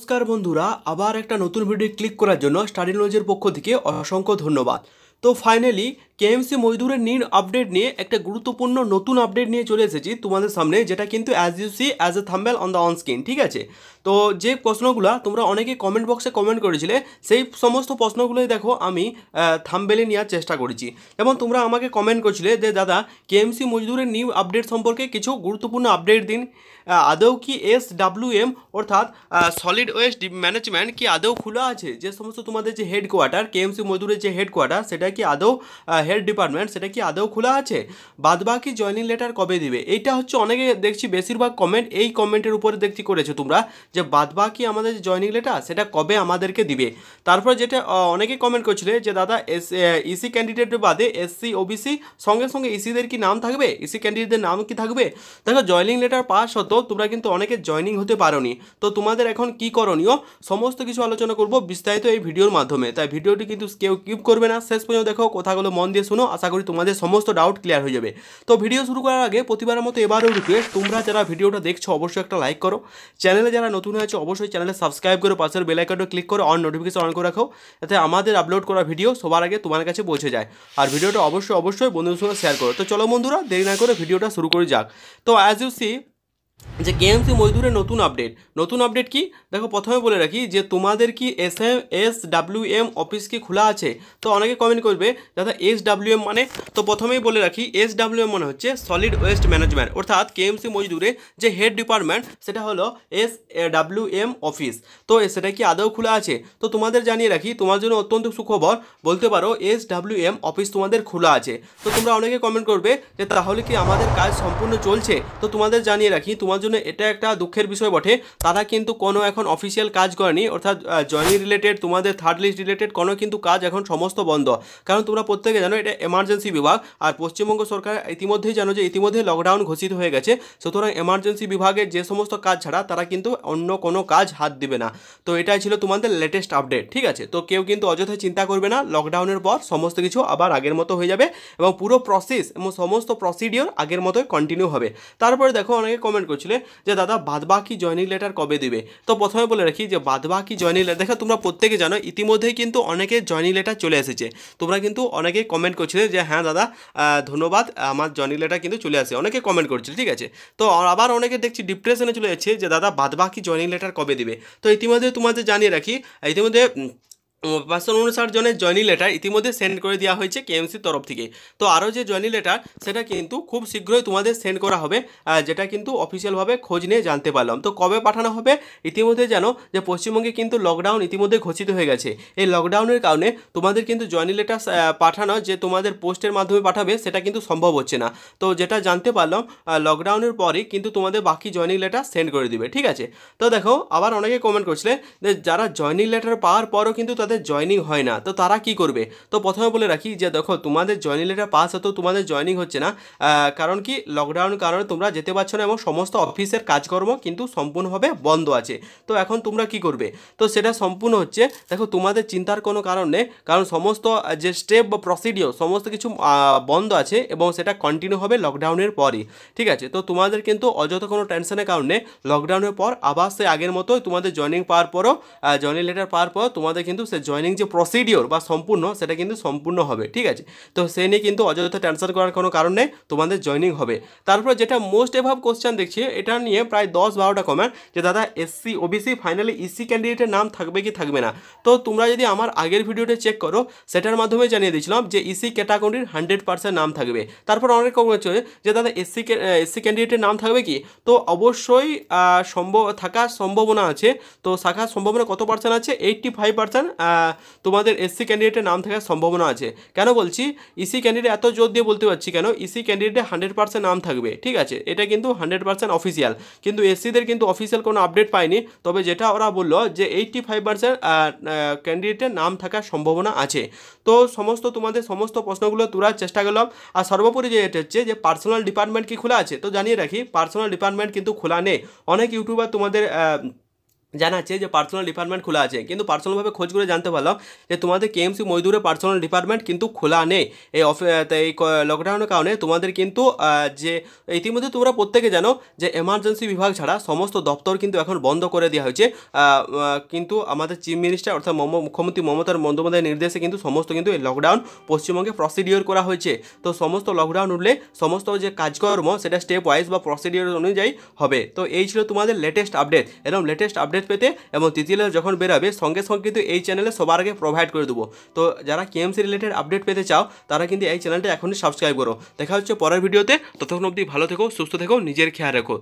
নমস্কার বন্ধুরা আবার একটা নতুন ভিডিও ক্লিক করার জন্য স্টাডি নলেজের পক্ষ থেকে অসংখ্য ধন্যবাদ তো ফাইনালি কেএমসি মজদুরের নিন আপডেট নিয়ে একটা গুরুত্বপূর্ণ নতুন আপডেট নিয়ে চলে এসেছি তোমাদের সামনে যেটা কিন্তু as you see as a thumbnail on the on screen ঠিক আছে তো যে প্রশ্নগুলো তোমরা অনেকে কমেন্ট বক্সে কমেন্ট করেছিলে সেই সমস্ত প্রশ্নগুলোই দেখো আমি থাম্বেলে নেওয়ার চেষ্টা করেছি যেমন তোমরা আমাকে কমেন্ট করেছিলে যে দাদা কেএমসি মজদুরের নিউ আপডেট সম্পর্কে কিছু গুরুত্বপূর্ণ আপডেট দিন আদৌ কি এস ডাব্লিউ এম অর্থাৎ সলিড ওয়েস্ট ম্যানেজমেন্ট কি আদৌ খোলা আছে যে সমস্ত তোমাদের যে হেডকোয়ার্টার কেএমসি মজদুরের যে হেডকোয়ার্টার সেটা সেটা কি আদৌ হেড ডিপার্টমেন্ট সেটা কি আদৌ খোলা আছে বাদবাকি জয়নিং লেটার কবে দিবে এইটা হচ্ছে অনেকে দেখছি বেশিরভাগ কমেন্ট এই কমেন্টের উপরে দেখছি করেছো তোমরা যে বাদবাকি আমাদের যে জয়নিং লেটার সেটা কবে আমাদেরকে দিবে তারপর যেটা অনেকে কমেন্ট করছিলে যে দাদা এস ইসি ক্যান্ডিডেট বাদে এসসি ওবিসি সঙ্গে সঙ্গে ইসিদের e কি নাম থাকবে ইসি e ক্যান্ডিডেটদের নাম কি থাকবে দেখো জয়নিং লেটার পাস হতো তোমরা কিন্তু অনেকে জয়নিং হতে পারোনি তো তোমাদের এখন কি করণীয় সমস্ত কিছু আলোচনা করব বিস্তারিত এই ভিডিওর মাধ্যমে তাই ভিডিওটি কিন্তু কেউ কিপ করবে না শেষ পর্যন্ত ভিডিও দেখো কথাগুলো মন দিয়ে শোনো আশা করি তোমাদের সমস্ত ডাউট ক্লিয়ার হয়ে যাবে তো ভিডিও শুরু করার আগে প্রতিবারের মতো এবারও রিকোয়েস্ট তোমরা যারা ভিডিওটা দেখছো অবশ্যই একটা লাইক করো চ্যানেলে যারা নতুন হয়েছে অবশ্যই চ্যানেলে সাবস্ক্রাইব করে পাশের বেলাইকনটা ক্লিক করে অন নোটিফিকেশন অন করে রাখো যাতে আমাদের আপলোড করা ভিডিও সবার আগে তোমার কাছে পৌঁছে যায় আর ভিডিওটা অবশ্যই অবশ্যই বন্ধুদের সঙ্গে শেয়ার করো তো চলো বন্ধুরা দেরি না করে ভিডিওটা শুরু করে যাক তো অ্যাজ ইউ সি যে কেএমসি মজদুরের নতুন আপডেট নতুন আপডেট কি দেখো প্রথমে বলে রাখি যে তোমাদের কি S M S W M office কি খোলা আছে তো অনেকে কমেন্ট করবে দাদা এস ডাব্লিউ এম মানে তো প্রথমেই বলে রাখি এস ডাব্লিউ এম মানে হচ্ছে সলিড ওয়েস্ট ম্যানেজমেন্ট অর্থাৎ কেএমসি মজদুরে যে হেড ডিপার্টমেন্ট সেটা হলো এস ডাব্লিউ এম অফিস তো সেটা কি আদৌ খোলা আছে তো তোমাদের জানিয়ে রাখি তোমার জন্য অত্যন্ত সুখবর বলতে পারো এস ডাব্লিউ এম অফিস তোমাদের খোলা আছে তো তোমরা অনেকে কমেন্ট করবে যে তাহলে কি আমাদের কাজ সম্পূর্ণ চলছে তো তোমাদের জানিয়ে রাখি তোমার তোমার জন্য এটা একটা দুঃখের বিষয় বটে তারা কিন্তু কোনো এখন অফিসিয়াল কাজ করেনি অর্থাৎ জয়নিং রিলেটেড তোমাদের থার্ড লিস্ট রিলেটেড কোনো কিন্তু কাজ এখন সমস্ত বন্ধ কারণ তোমরা প্রত্যেকে জানো এটা এমার্জেন্সি বিভাগ আর পশ্চিমবঙ্গ সরকার ইতিমধ্যেই জানো যে ইতিমধ্যে লকডাউন ঘোষিত হয়ে গেছে সুতরাং এমার্জেন্সি বিভাগে যে সমস্ত কাজ ছাড়া তারা কিন্তু অন্য কোনো কাজ হাত দিবে না তো এটাই ছিল তোমাদের লেটেস্ট আপডেট ঠিক আছে তো কেউ কিন্তু অযথা চিন্তা করবে না লকডাউনের পর সমস্ত কিছু আবার আগের মতো হয়ে যাবে এবং পুরো প্রসেস এবং সমস্ত প্রসিডিওর আগের মতোই কন্টিনিউ হবে তারপরে দেখো অনেকে কমেন্ট করছে করেছিলে যে দাদা বাদবাকি জয়নিং লেটার কবে দিবে তো প্রথমে বলে রাখি যে বাদবাকি জয়নিং লেটার দেখো তোমরা প্রত্যেকে জানো ইতিমধ্যেই কিন্তু অনেকে জয়নিং লেটার চলে এসেছে তোমরা কিন্তু অনেকেই কমেন্ট করছিলে যে হ্যাঁ দাদা ধন্যবাদ আমার জয়নিং লেটার কিন্তু চলে আসে অনেকে কমেন্ট করছিল ঠিক আছে তো আবার অনেকে দেখছি ডিপ্রেশনে চলে যাচ্ছে যে দাদা বাদবাকি জয়নিং লেটার কবে দিবে তো ইতিমধ্যে তোমাদের জানিয়ে রাখি ইতিমধ্যে পাঁচশো উনষাট জনের জয়নি লেটার ইতিমধ্যে সেন্ড করে দেওয়া হয়েছে কেএমসির তরফ থেকে তো আরও যে জয়নি লেটার সেটা কিন্তু খুব শীঘ্রই তোমাদের সেন্ড করা হবে যেটা কিন্তু অফিসিয়ালভাবে খোঁজ নিয়ে জানতে পারলাম তো কবে পাঠানো হবে ইতিমধ্যে জানো যে পশ্চিমবঙ্গে কিন্তু লকডাউন ইতিমধ্যে ঘোষিত হয়ে গেছে এই লকডাউনের কারণে তোমাদের কিন্তু জয়নি লেটার পাঠানো যে তোমাদের পোস্টের মাধ্যমে পাঠাবে সেটা কিন্তু সম্ভব হচ্ছে না তো যেটা জানতে পারলাম লকডাউনের পরই কিন্তু তোমাদের বাকি জয়নি লেটার সেন্ড করে দিবে ঠিক আছে তো দেখো আবার অনেকে কমেন্ট করছিলে যে যারা জয়নি লেটার পাওয়ার পরও কিন্তু তাদের তোমাদের জয়নিং হয় না তো তারা কি করবে তো প্রথমে বলে রাখি যে দেখো তোমাদের জয়নিং লেটার পাস হতো তোমাদের জয়নিং হচ্ছে না কারণ কি লকডাউন কারণে তোমরা যেতে পারছো না এবং সমস্ত অফিসের কাজকর্ম কিন্তু সম্পূর্ণভাবে বন্ধ আছে তো এখন তোমরা কি করবে তো সেটা সম্পূর্ণ হচ্ছে দেখো তোমাদের চিন্তার কোনো কারণ নেই কারণ সমস্ত যে স্টেপ বা প্রসিডিওর সমস্ত কিছু বন্ধ আছে এবং সেটা কন্টিনিউ হবে লকডাউনের পরই ঠিক আছে তো তোমাদের কিন্তু অযথা কোনো টেনশনের কারণে লকডাউনের পর আবার সে আগের মতোই তোমাদের জয়নিং পাওয়ার পরও জয়নিং লেটার পাওয়ার পর তোমাদের কিন্তু সে জয়নিং যে প্রসিডিওর বা সম্পূর্ণ সেটা কিন্তু সম্পূর্ণ হবে ঠিক আছে তো সে নিয়ে কিন্তু অযথা ট্যান্সার করার কোনো কারণে তোমাদের জয়নিং হবে তারপর যেটা মোস্ট এভাব কোশ্চেন দেখছি এটা নিয়ে প্রায় দশ বারোটা কমেন্ট যে দাদা এসসি ওবিসি ফাইনালি ইসি ক্যান্ডিডেটের নাম থাকবে কি থাকবে না তো তোমরা যদি আমার আগের ভিডিওটা চেক করো সেটার মাধ্যমে জানিয়ে দিয়েছিলাম যে ইসি ক্যাটাগরির হান্ড্রেড পার্সেন্ট নাম থাকবে তারপর অনেক কম হচ্ছে যে দাদা এসসি এসসি ক্যান্ডিডেটের নাম থাকবে কি তো অবশ্যই সম্ভব থাকার সম্ভাবনা আছে তো থাকার সম্ভাবনা কত পার্সেন্ট আছে এইট্টি ফাইভ পার্সেন্ট তোমাদের এসসি ক্যান্ডিডেটের নাম থাকার সম্ভাবনা আছে কেন বলছি ইসি ক্যান্ডিডেট এত জোর দিয়ে বলতে পারছি কেন ইসি ক্যান্ডিডেটে হান্ড্রেড পার্সেন্ট নাম থাকবে ঠিক আছে এটা কিন্তু হান্ড্রেড পার্সেন্ট অফিসিয়াল কিন্তু এসসিদের কিন্তু অফিসিয়াল কোনো আপডেট পায়নি তবে যেটা ওরা বললো যে এইটটি ফাইভ পার্সেন্ট ক্যান্ডিডেটের নাম থাকার সম্ভাবনা আছে তো সমস্ত তোমাদের সমস্ত প্রশ্নগুলো তোলার চেষ্টা করলাম আর সর্বোপরি যে এটা হচ্ছে যে পার্সোনাল ডিপার্টমেন্ট কি খোলা আছে তো জানিয়ে রাখি পার্সোনাল ডিপার্টমেন্ট কিন্তু খোলা নেই অনেক ইউটিউবার তোমাদের জানাচ্ছে যে পার্সোনাল ডিপার্টমেন্ট খোলা আছে কিন্তু পার্সোনালভাবে খোঁজ করে জানতে পারলাম যে তোমাদের কেএমসি মজদুরের পার্সোনাল ডিপার্টমেন্ট কিন্তু খোলা নেই এই অফ এই লকডাউনের কারণে তোমাদের কিন্তু যে ইতিমধ্যে তোমরা প্রত্যেকে জানো যে এমার্জেন্সি বিভাগ ছাড়া সমস্ত দপ্তর কিন্তু এখন বন্ধ করে দেওয়া হয়েছে কিন্তু আমাদের চিফ মিনিস্টার অর্থাৎ মুখ্যমন্ত্রী মমতার বন্দ্যোপাধ্যায়ের নির্দেশে কিন্তু সমস্ত কিন্তু এই লকডাউন পশ্চিমবঙ্গে প্রসিডিওর করা হয়েছে তো সমস্ত লকডাউন উঠলে সমস্ত যে কাজকর্ম সেটা স্টেপ ওয়াইজ বা প্রসিডিওর অনুযায়ী হবে তো এই ছিল তোমাদের লেটেস্ট আপডেট এরকম লেটেস্ট আপডেট আপডেট পেতে এবং তৃতীয় যখন বেরাবে সঙ্গে সঙ্গে কিন্তু এই চ্যানেলে সবার আগে প্রোভাইড করে দেবো তো যারা কেএমসি রিলেটেড আপডেট পেতে চাও তারা কিন্তু এই চ্যানেলটা এখনই সাবস্ক্রাইব করো দেখা হচ্ছে পরের ভিডিওতে ততক্ষণ অবধি ভালো থেকো সুস্থ থেকো নিজের খেয়াল রেখো